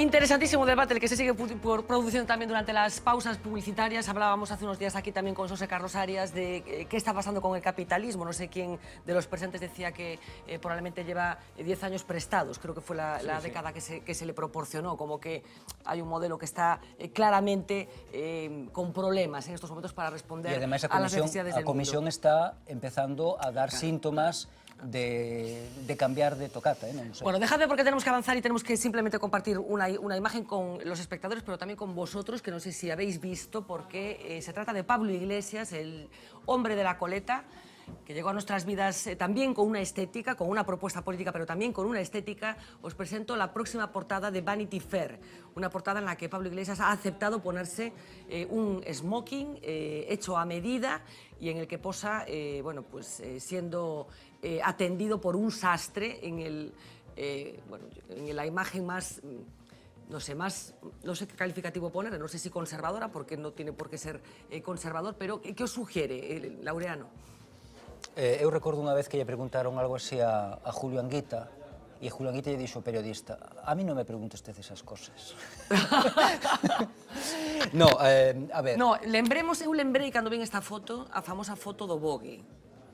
Interesantísimo debate el que se sigue produciendo también durante las pausas publicitarias. Hablábamos hace unos días aquí también con José Carlos Arias de eh, qué está pasando con el capitalismo. No sé quién de los presentes decía que eh, probablemente lleva 10 eh, años prestados. Creo que fue la, década que se, le proporcionó. Como que hay un modelo que está claramente con problemas en estos momentos para responder además, a, comisión, las necesidades la comisión está empezando a dar síntomas de, cambiar de tocata. ¿eh? Bueno, dejadme porque tenemos que avanzar y tenemos que simplemente compartir una, una, imagen con los espectadores, pero también con vosotros, que no sé si habéis visto, porque eh, se trata de Pablo Iglesias, el hombre de la coleta que llegó a nuestras vidas eh, también con una estética, con una propuesta política, pero también con una estética, os presento la próxima portada de Vanity Fair, una portada en la que Pablo Iglesias ha aceptado ponerse eh, un smoking hecho a medida y en el que posa, bueno, pues siendo eh, atendido por un sastre en el, eh, bueno, en la imagen más no sé, más, no sé qué calificativo poner, no sé si conservadora, porque no tiene por qué ser eh, conservador, pero ¿qué, os sugiere, Laureano? Eh, eu recuerdo una vez que le preguntaron algo así a, Julio Anguita, y e Julio Anguita le dijo, periodista, a mí no me pregunto usted esas cosas. no, a ver... No, lembremos, eu lembrei cuando ven esta foto, la famosa foto de Vogue,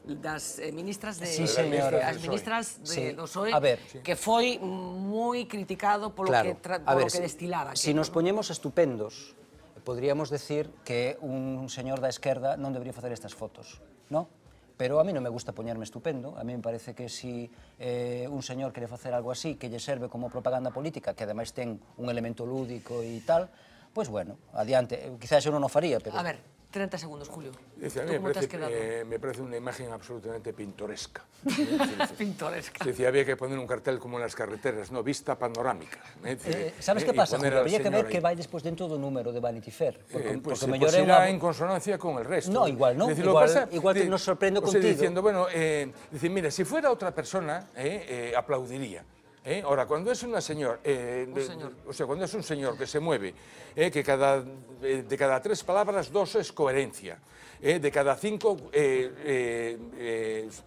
das eh, ministras de sí, señora. as ministras de, sí. do PSOE a ver, que foi moi criticado polo claro. que tra, polo ver, que destilaba. Se si, si nos poñemos estupendos, podríamos decir que un señor da esquerda non debería facer estas fotos, ¿no? pero a mí non me gusta poñerme estupendo, a mí me parece que si eh, un señor quere facer algo así que lle serve como propaganda política, que ademais ten un elemento lúdico e tal, pois pues bueno, adiante, quizás eu non o faría, pero... A ver, 30 segundos, Julio. me parece, una imagen absolutamente pintoresca. pintoresca. decía, había que poner un cartel como en las carreteras, no, vista panorámica. Eh, ¿Sabes eh, qué pasa? Julio? Habría que ver que va después dentro del número de Vanity Fair. Eh, porque, pues, porque pues, en consonancia con el resto. No, igual no. igual, igual que nos sorprendo contigo. Estoy contigo. diciendo, bueno, decir, mira, si fuera otra persona, aplaudiría. ¿Eh? Ahora, cuando es una eh, un señor. o sea, cuando es un señor que se mueve, ¿eh? que cada, de cada tres palabras dos es coherencia, de cada cinco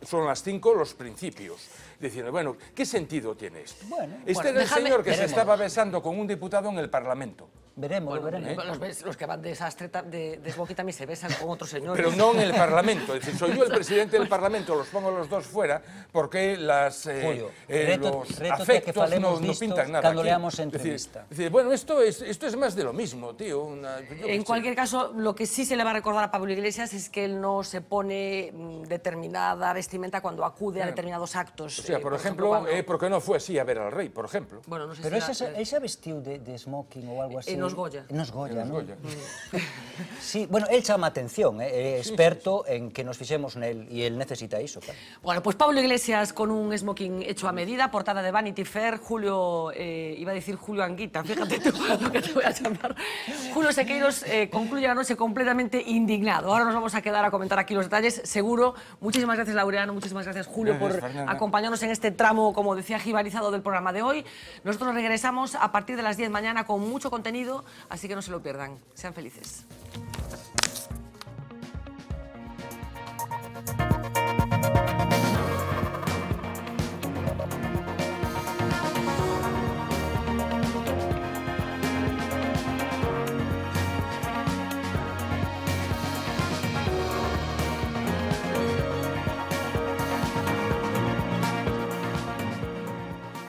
son las cinco los principios. Diciendo, bueno, ¿qué sentido tiene esto? este era el señor que se estaba besando con un diputado en el Parlamento. Veremos, veremos. Los, que van de desastre, de, de también se besan con otros señores. Pero no en el Parlamento. Es decir, soy yo el presidente del Parlamento, los pongo los dos fuera, porque las, que no, pintan nada. Cuando leamos entrevista. bueno, esto es, esto es más de lo mismo, tío. en cualquier caso, lo que sí se le va a recordar a Pablo Iglesias es que él no se pone mm, determinada vestimenta cuando acude a determinados actos. O sea, eh, por, ejemplo, ¿por qué eh, porque no fue así a ver al rey, por ejemplo. Bueno, no sé Pero él ese, ha eh, vestido de, smoking o algo así. En los Goya. En Goya, Goya. Mm. sí, bueno, él llama atención, experto en que nos fijemos en él y él necesita eso. Bueno, pues Pablo Iglesias con un smoking hecho a medida, portada de Vanity Fer, Julio, eh, iba a decir Julio Anguita, fíjate tú que te voy a llamar. Julio Sequeiros eh, concluye la noche completamente indignado. Ahora nos vamos a quedar a comentar aquí los detalles, seguro. Muchísimas gracias, Laureano, muchísimas gracias, Julio, por acompañarnos en este tramo, como decía, jibarizado del programa de hoy. Nosotros regresamos a partir de las 10 de mañana con mucho contenido, así que no se lo pierdan. Sean felices.